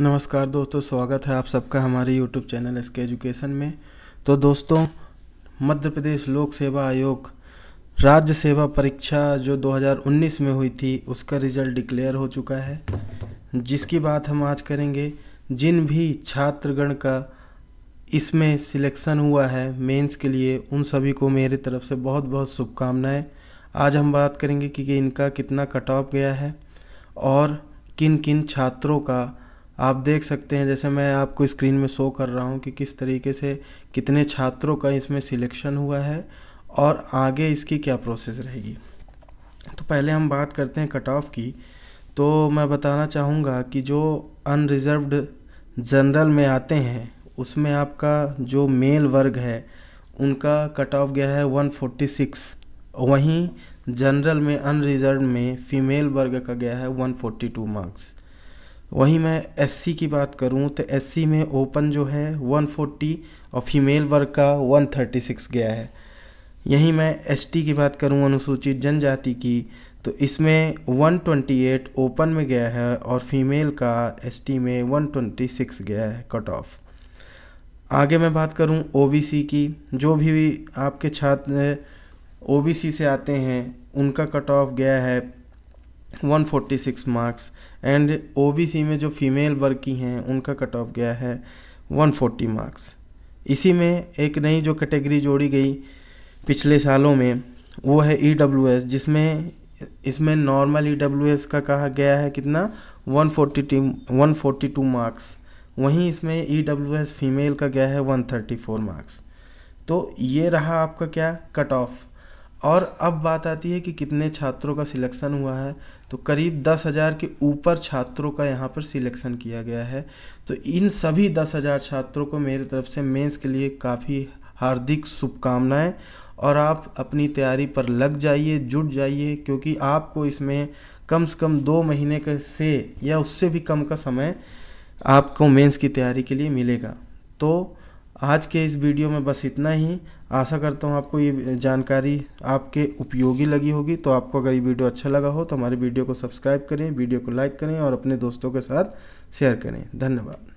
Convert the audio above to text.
नमस्कार दोस्तों स्वागत है आप सबका हमारे YouTube channel S K education में तो दोस्तों मध्य प्रदेश लोक सेवा आयोग राज्य सेवा परीक्षा जो 2019 में हुई थी उसका रिजल्ट डिक्लेयर हो चुका है जिसकी बात हम आज करेंगे जिन भी छात्रगण का इसमें सिलेक्शन हुआ है मेंस के लिए उन सभी को मेरी तरफ से बहुत बहुत शुभकामनाएँ आज हम बात करेंगे कि इनका कितना कट ऑफ गया है और किन किन छात्रों का आप देख सकते हैं जैसे मैं आपको स्क्रीन में शो कर रहा हूँ कि किस तरीके से कितने छात्रों का इसमें सिलेक्शन हुआ है और आगे इसकी क्या प्रोसेस रहेगी तो पहले हम बात करते हैं कट ऑफ की तो मैं बताना चाहूँगा कि जो अनरिजर्वड जनरल में आते हैं उसमें आपका जो मेल वर्ग है उनका कट ऑफ गया है 146 वहीं जनरल में अनरिजर्व में फीमेल वर्ग का गया है 142 मार्क्स वहीं मैं एस की बात करूं तो एस में ओपन जो है 140 और फीमेल वर्ग का 136 गया है यहीं मैं एस की बात करूं अनुसूचित जनजाति की तो इसमें 128 ओपन में गया है और फीमेल का एस में 126 गया है कट ऑफ आगे मैं बात करूं ओबीसी की जो भी आपके छात्र ओबीसी से आते हैं उनका कट ऑफ गया है 146 मार्क्स एंड ओबीसी में जो फीमेल वर्ग की हैं उनका कट ऑफ गया है 140 मार्क्स इसी में एक नई जो कैटेगरी जोड़ी गई पिछले सालों में वो है ई e जिसमें इसमें नॉर्मल ई e का कहा गया है कितना 142 142 मार्क्स वहीं इसमें ई e फीमेल का गया है 134 मार्क्स तो ये रहा आपका क्या कट ऑफ और अब बात आती है कि कितने छात्रों का सिलेक्शन हुआ है तो करीब दस हज़ार के ऊपर छात्रों का यहाँ पर सिलेक्शन किया गया है तो इन सभी दस हज़ार छात्रों को मेरी तरफ से मेंस के लिए काफ़ी हार्दिक शुभकामनाएं और आप अपनी तैयारी पर लग जाइए जुट जाइए क्योंकि आपको इसमें कम से कम दो महीने के से या उससे भी कम का समय आपको मेंस की तैयारी के लिए मिलेगा तो आज के इस वीडियो में बस इतना ही आशा करता हूँ आपको ये जानकारी आपके उपयोगी लगी होगी तो आपको अगर ये वीडियो अच्छा लगा हो तो हमारे वीडियो को सब्सक्राइब करें वीडियो को लाइक करें और अपने दोस्तों के साथ शेयर करें धन्यवाद